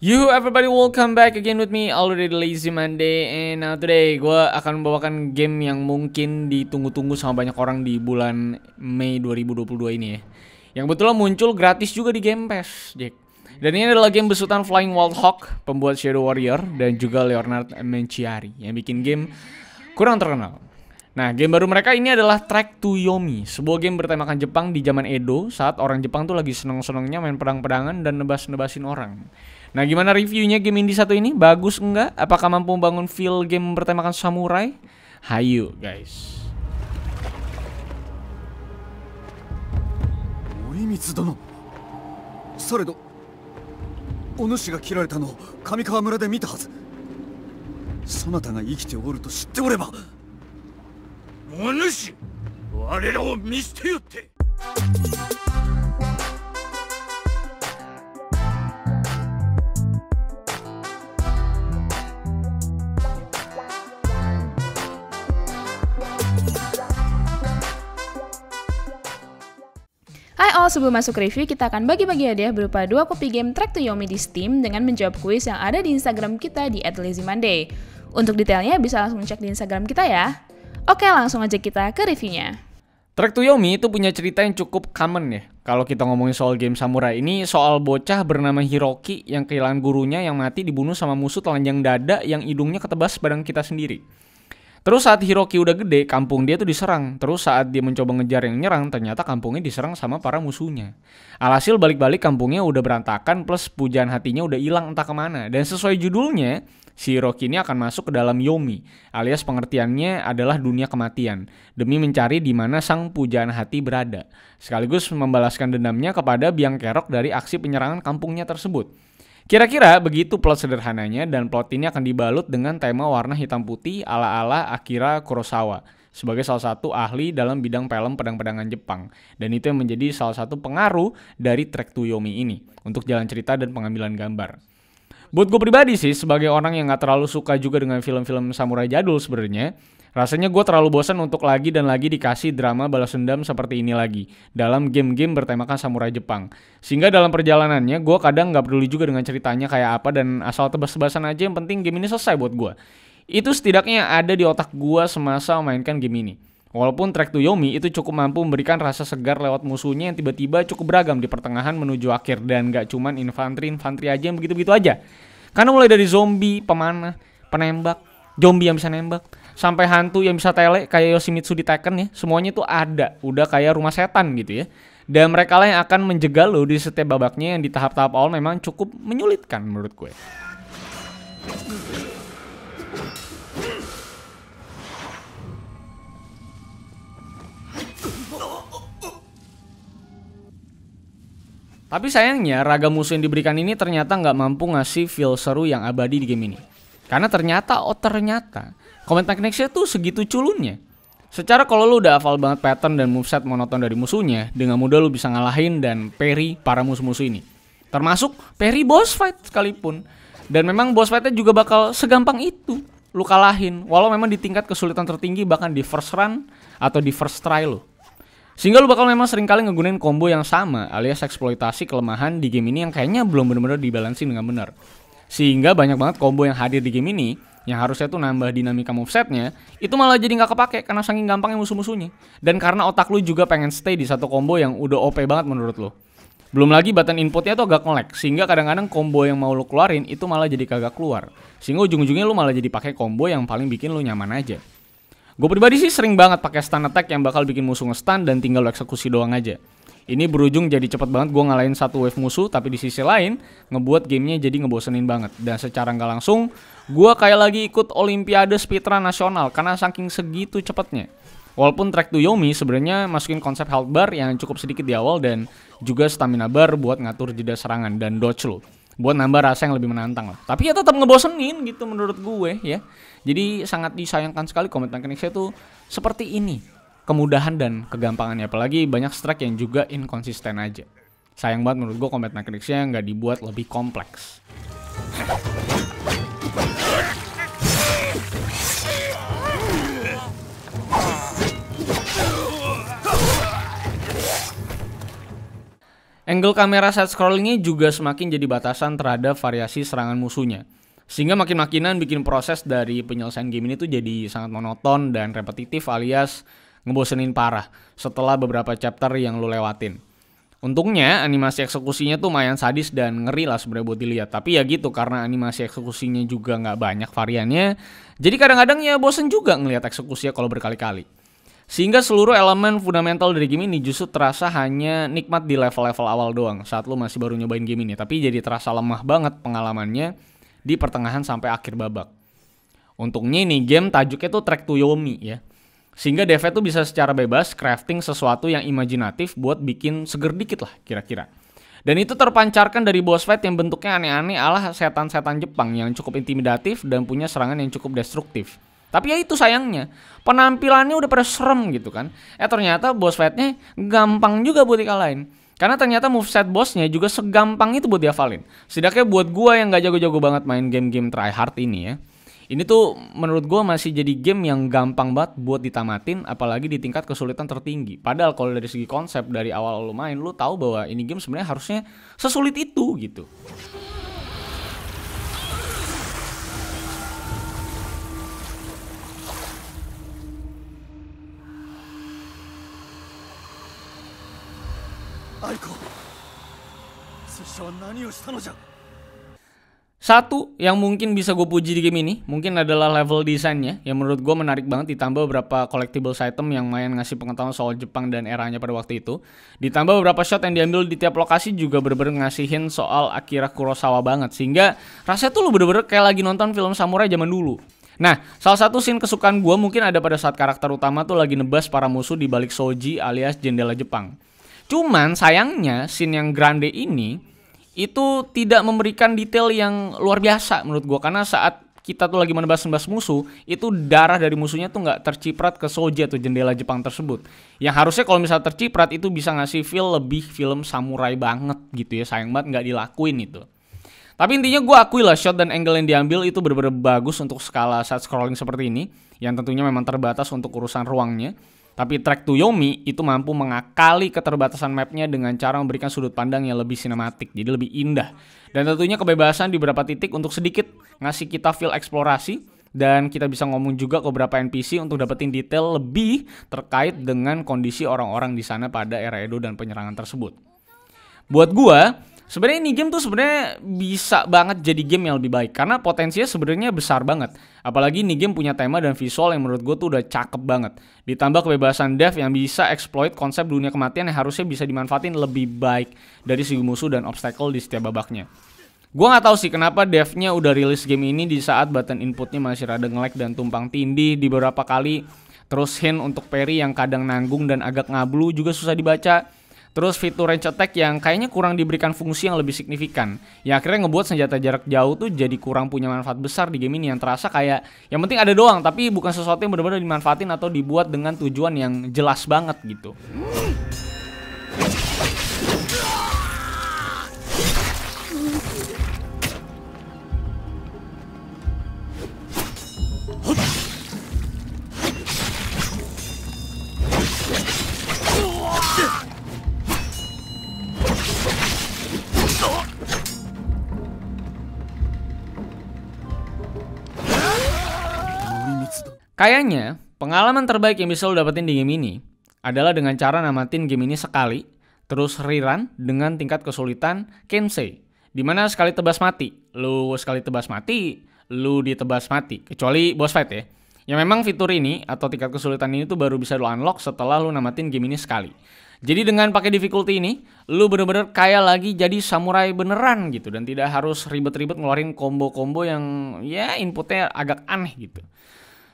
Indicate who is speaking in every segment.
Speaker 1: You everybody welcome back again with me already lazy Monday and now uh, today gue akan membawakan game yang mungkin ditunggu-tunggu sama banyak orang di bulan Mei 2022 ini ya. Yang betulnya muncul gratis juga di Game Pass, Jack. Dan ini adalah game besutan Flying Wild Hawk, pembuat Shadow Warrior dan juga Leonard Menciari yang bikin game kurang terkenal. Nah, game baru mereka ini adalah Track to Yomi, sebuah game bertemakan Jepang di zaman Edo saat orang Jepang tuh lagi seneng-senengnya main pedang-pedangan dan nebas-nebasin orang. Nah, gimana reviewnya game indie satu ini? Bagus enggak? Apakah mampu membangun feel game bertemakan samurai? Hayu, guys. Hai all, sebelum masuk review, kita akan bagi-bagi hadiah berupa dua kopi game Track to Yomi di Steam dengan menjawab kuis yang ada di Instagram kita di @lazymonday. Untuk detailnya bisa langsung cek di Instagram kita ya. Oke, langsung aja kita ke reviewnya. Track to Yomi itu punya cerita yang cukup common ya. Kalau kita ngomongin soal game samurai ini, soal bocah bernama Hiroki yang kehilangan gurunya yang mati dibunuh sama musuh telanjang dada yang hidungnya ketebas badan kita sendiri. Terus saat Hiroki udah gede, kampung dia tuh diserang. Terus saat dia mencoba ngejar yang nyerang, ternyata kampungnya diserang sama para musuhnya. Alhasil balik-balik kampungnya udah berantakan, plus pujaan hatinya udah hilang entah kemana. Dan sesuai judulnya, si Hiroki ini akan masuk ke dalam Yomi, alias pengertiannya adalah dunia kematian, demi mencari di mana sang pujaan hati berada. Sekaligus membalaskan dendamnya kepada biang kerok dari aksi penyerangan kampungnya tersebut. Kira-kira begitu plot sederhananya dan plot ini akan dibalut dengan tema warna hitam putih ala-ala Akira Kurosawa sebagai salah satu ahli dalam bidang film pedang-pedangan Jepang. Dan itu yang menjadi salah satu pengaruh dari Trek to Yomi ini untuk jalan cerita dan pengambilan gambar. Buat gue pribadi sih, sebagai orang yang gak terlalu suka juga dengan film-film samurai jadul sebenarnya, Rasanya gue terlalu bosan untuk lagi dan lagi dikasih drama balas dendam seperti ini lagi dalam game-game bertemakan samurai Jepang. Sehingga dalam perjalanannya gue kadang nggak peduli juga dengan ceritanya kayak apa dan asal tebas-tebasan aja yang penting game ini selesai buat gue. Itu setidaknya ada di otak gue semasa memainkan game ini. Walaupun track to Yomi itu cukup mampu memberikan rasa segar lewat musuhnya yang tiba-tiba cukup beragam di pertengahan menuju akhir dan gak cuman infanteri-infanteri aja yang begitu-begitu aja. Karena mulai dari zombie, pemanah, penembak, zombie yang bisa nembak, sampai hantu yang bisa tele kayak Yoshimitsu di Tekken ya, semuanya tuh ada, udah kayak rumah setan gitu ya. Dan mereka lah yang akan menjegal lo di setiap babaknya yang di tahap-tahap awal memang cukup menyulitkan menurut gue. Tapi sayangnya, raga musuh yang diberikan ini ternyata nggak mampu ngasih feel seru yang abadi di game ini. Karena ternyata oh ternyata comment koneksi tuh segitu culunnya. Secara kalau lu udah hafal banget pattern dan moveset monoton dari musuhnya, dengan mudah lu bisa ngalahin dan parry para musuh-musuh ini. Termasuk parry boss fight sekalipun. Dan memang boss fightnya juga bakal segampang itu lu kalahin. Walau memang di tingkat kesulitan tertinggi bahkan di first run atau di first try lo. Sehingga lu bakal memang seringkali ngegunain combo yang sama alias eksploitasi kelemahan di game ini yang kayaknya belum bener-bener dibalansin dengan benar. Sehingga banyak banget combo yang hadir di game ini yang harusnya tuh nambah dinamika movesetnya itu malah jadi nggak kepake karena saking gampangnya musuh-musuhnya dan karena otak lu juga pengen stay di satu combo yang udah OP banget menurut lu belum lagi button inputnya tuh agak ngelek sehingga kadang-kadang combo yang mau lu keluarin itu malah jadi kagak keluar sehingga ujung-ujungnya lu malah jadi pakai combo yang paling bikin lu nyaman aja gue pribadi sih sering banget pakai stun attack yang bakal bikin musuh nge-stun dan tinggal lu eksekusi doang aja ini berujung jadi cepet banget gue ngalahin satu wave musuh, tapi di sisi lain ngebuat gamenya jadi ngebosenin banget. Dan secara nggak langsung, gue kayak lagi ikut Olimpiade Speedrun Nasional karena saking segitu cepetnya. Walaupun track to Yomi sebenarnya masukin konsep health bar yang cukup sedikit di awal dan juga stamina bar buat ngatur jeda serangan dan dodge lo. Buat nambah rasa yang lebih menantang lah. Tapi ya tetap ngebosenin gitu menurut gue ya. Jadi sangat disayangkan sekali komitmen saya itu seperti ini kemudahan dan kegampangannya apalagi banyak strike yang juga inkonsisten aja sayang banget menurut gue combat mechanicsnya nggak dibuat lebih kompleks Angle kamera saat scrollingnya juga semakin jadi batasan terhadap variasi serangan musuhnya. Sehingga makin-makinan bikin proses dari penyelesaian game ini tuh jadi sangat monoton dan repetitif alias ngebosenin parah setelah beberapa chapter yang lu lewatin. Untungnya animasi eksekusinya tuh lumayan sadis dan ngeri lah sebenarnya buat dilihat. Tapi ya gitu karena animasi eksekusinya juga nggak banyak variannya. Jadi kadang-kadang ya bosen juga ngelihat eksekusinya kalau berkali-kali. Sehingga seluruh elemen fundamental dari game ini justru terasa hanya nikmat di level-level awal doang saat lu masih baru nyobain game ini. Tapi jadi terasa lemah banget pengalamannya di pertengahan sampai akhir babak. Untungnya ini game tajuknya tuh Track to Yomi ya sehingga Dev itu bisa secara bebas crafting sesuatu yang imajinatif buat bikin seger dikit lah kira-kira. Dan itu terpancarkan dari boss fight yang bentuknya aneh-aneh ala setan-setan Jepang yang cukup intimidatif dan punya serangan yang cukup destruktif. Tapi ya itu sayangnya, penampilannya udah pada serem gitu kan. Eh ternyata boss fightnya gampang juga buat dikalahin. Karena ternyata moveset bossnya juga segampang itu buat dihafalin. Setidaknya buat gua yang gak jago-jago banget main game-game try hard ini ya. Ini tuh menurut gue masih jadi game yang gampang banget buat ditamatin, apalagi di tingkat kesulitan tertinggi. Padahal kalau dari segi konsep dari awal lo main, lo tahu bahwa ini game sebenarnya harusnya sesulit itu gitu. Aiko, 拙者は何をしたのじゃ satu yang mungkin bisa gue puji di game ini mungkin adalah level desainnya yang menurut gue menarik banget ditambah beberapa collectible item yang main ngasih pengetahuan soal Jepang dan eranya pada waktu itu. Ditambah beberapa shot yang diambil di tiap lokasi juga bener-bener ngasihin soal Akira Kurosawa banget sehingga rasanya tuh lu bener-bener kayak lagi nonton film samurai zaman dulu. Nah, salah satu scene kesukaan gue mungkin ada pada saat karakter utama tuh lagi nebas para musuh di balik Soji alias jendela Jepang. Cuman sayangnya scene yang grande ini itu tidak memberikan detail yang luar biasa menurut gue karena saat kita tuh lagi menebas-nebas musuh itu darah dari musuhnya tuh nggak terciprat ke soja tuh jendela Jepang tersebut yang harusnya kalau misalnya terciprat itu bisa ngasih feel lebih film samurai banget gitu ya sayang banget nggak dilakuin itu tapi intinya gue akui lah shot dan angle yang diambil itu bener-bener bagus untuk skala saat scrolling seperti ini yang tentunya memang terbatas untuk urusan ruangnya tapi track to Yomi itu mampu mengakali keterbatasan mapnya dengan cara memberikan sudut pandang yang lebih sinematik, jadi lebih indah. Dan tentunya kebebasan di beberapa titik untuk sedikit ngasih kita feel eksplorasi dan kita bisa ngomong juga ke beberapa NPC untuk dapetin detail lebih terkait dengan kondisi orang-orang di sana pada era Edo dan penyerangan tersebut. Buat gua, Sebenarnya ini game tuh sebenarnya bisa banget jadi game yang lebih baik karena potensinya sebenarnya besar banget. Apalagi ini game punya tema dan visual yang menurut gue tuh udah cakep banget. Ditambah kebebasan dev yang bisa exploit konsep dunia kematian yang harusnya bisa dimanfaatin lebih baik dari segi musuh dan obstacle di setiap babaknya. Gue nggak tahu sih kenapa devnya udah rilis game ini di saat button inputnya masih rada ngelag dan tumpang tindih di beberapa kali. Terus hint untuk Perry yang kadang nanggung dan agak ngablu juga susah dibaca Terus fitur range attack yang kayaknya kurang diberikan fungsi yang lebih signifikan. Yang akhirnya ngebuat senjata jarak jauh tuh jadi kurang punya manfaat besar di game ini yang terasa kayak yang penting ada doang tapi bukan sesuatu yang benar-benar dimanfaatin atau dibuat dengan tujuan yang jelas banget gitu. Kayaknya, pengalaman terbaik yang bisa lo dapetin di game ini adalah dengan cara namatin game ini sekali, terus rerun dengan tingkat kesulitan Kensei. Dimana sekali tebas mati, lu sekali tebas mati, lu ditebas mati, kecuali boss fight ya. yang memang fitur ini atau tingkat kesulitan ini tuh baru bisa lo unlock setelah lu namatin game ini sekali. Jadi dengan pakai difficulty ini, lu bener-bener kaya lagi jadi samurai beneran gitu dan tidak harus ribet-ribet ngeluarin combo-combo yang ya inputnya agak aneh gitu.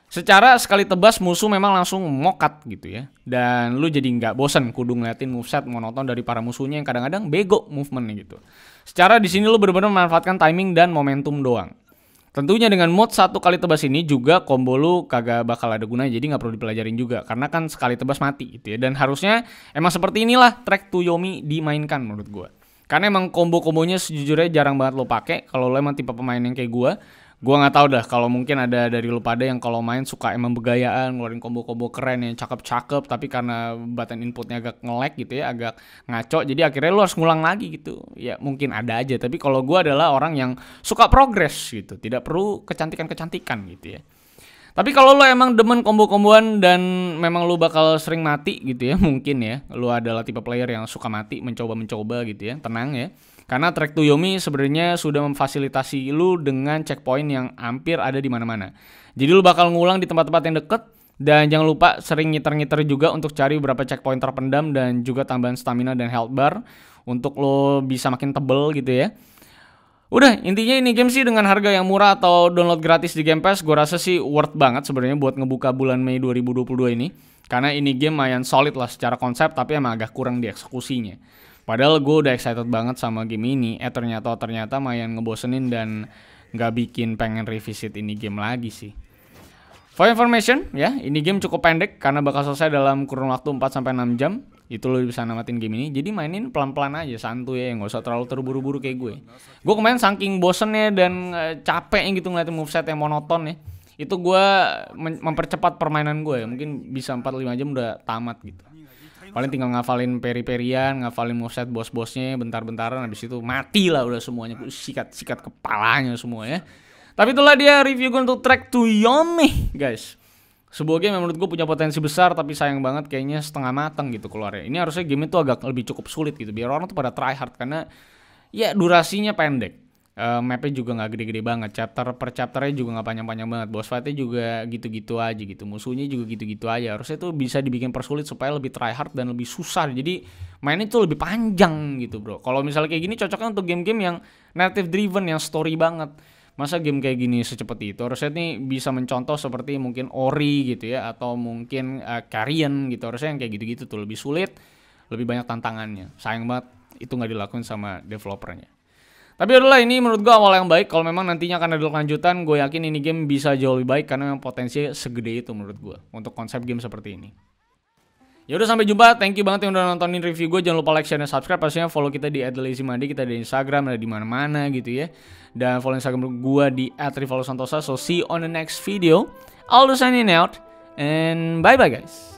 Speaker 1: Secara sekali tebas musuh memang langsung mokat gitu ya. Dan lu jadi nggak bosen kudu ngeliatin moveset monoton dari para musuhnya yang kadang-kadang bego movementnya gitu. Secara di sini lu benar-benar memanfaatkan timing dan momentum doang. Tentunya dengan mode satu kali tebas ini juga combo lu kagak bakal ada gunanya jadi nggak perlu dipelajarin juga karena kan sekali tebas mati gitu ya dan harusnya emang seperti inilah track to Yomi dimainkan menurut gua. Karena emang combo-kombonya sejujurnya jarang banget lo pake kalau lo emang tipe pemain yang kayak gua gua nggak tahu dah kalau mungkin ada dari lu pada yang kalau main suka emang begayaan ngeluarin combo-combo keren yang cakep-cakep tapi karena button inputnya agak ngelek gitu ya agak ngaco jadi akhirnya lu harus ngulang lagi gitu ya mungkin ada aja tapi kalau gua adalah orang yang suka progres gitu tidak perlu kecantikan-kecantikan gitu ya tapi kalau lo emang demen combo-comboan dan memang lo bakal sering mati gitu ya mungkin ya. Lo adalah tipe player yang suka mati, mencoba-mencoba gitu ya. Tenang ya. Karena track to Yomi sebenarnya sudah memfasilitasi lu dengan checkpoint yang hampir ada di mana-mana. Jadi lu bakal ngulang di tempat-tempat yang deket dan jangan lupa sering ngiter-ngiter juga untuk cari beberapa checkpoint terpendam dan juga tambahan stamina dan health bar untuk lo bisa makin tebel gitu ya. Udah, intinya ini game sih dengan harga yang murah atau download gratis di Game Pass, gue rasa sih worth banget sebenarnya buat ngebuka bulan Mei 2022 ini. Karena ini game lumayan solid lah secara konsep, tapi emang agak kurang dieksekusinya. Padahal gue udah excited banget sama game ini. Eh ternyata ternyata main ngebosenin dan nggak bikin pengen revisit ini game lagi sih. For information ya, ini game cukup pendek karena bakal selesai dalam kurun waktu 4 sampai 6 jam. Itu lo bisa namatin game ini. Jadi mainin pelan-pelan aja, santuy ya, nggak usah terlalu terburu-buru kayak gue. Gue kemarin saking bosennya dan eh, capek gitu ngeliatin moveset yang monoton ya. Itu gue mempercepat permainan gue ya. Mungkin bisa 4-5 jam udah tamat gitu paling tinggal ngafalin peri-perian ngafalin moveset bos-bosnya bentar-bentaran habis itu mati lah udah semuanya sikat sikat kepalanya semua ya tapi itulah dia review gue untuk track to Yomi guys sebuah game yang menurut gue punya potensi besar tapi sayang banget kayaknya setengah matang gitu keluarnya. Ini harusnya game itu agak lebih cukup sulit gitu biar orang tuh pada try hard karena ya durasinya pendek uh, mapnya juga nggak gede-gede banget chapter per chapternya juga nggak panjang-panjang banget boss fightnya juga gitu-gitu aja gitu musuhnya juga gitu-gitu aja harusnya tuh bisa dibikin persulit supaya lebih try hard dan lebih susah jadi mainnya tuh lebih panjang gitu bro kalau misalnya kayak gini cocoknya untuk game-game yang narrative driven yang story banget masa game kayak gini secepat itu harusnya nih bisa mencontoh seperti mungkin Ori gitu ya atau mungkin uh, eh, Carrion gitu harusnya yang kayak gitu-gitu tuh lebih sulit lebih banyak tantangannya sayang banget itu nggak dilakuin sama developernya tapi ya udahlah ini menurut gue awal yang baik. Kalau memang nantinya akan ada lanjutan, gue yakin ini game bisa jauh lebih baik karena potensi segede itu menurut gue untuk konsep game seperti ini. Ya udah sampai jumpa. Thank you banget yang udah nontonin review gue. Jangan lupa like, share, dan subscribe. Pastinya follow kita di @lazymandi, kita di Instagram, ada di mana-mana gitu ya. Dan follow Instagram gue di @rivalosantosa. So see you on the next video. I'll do signing out and bye bye guys.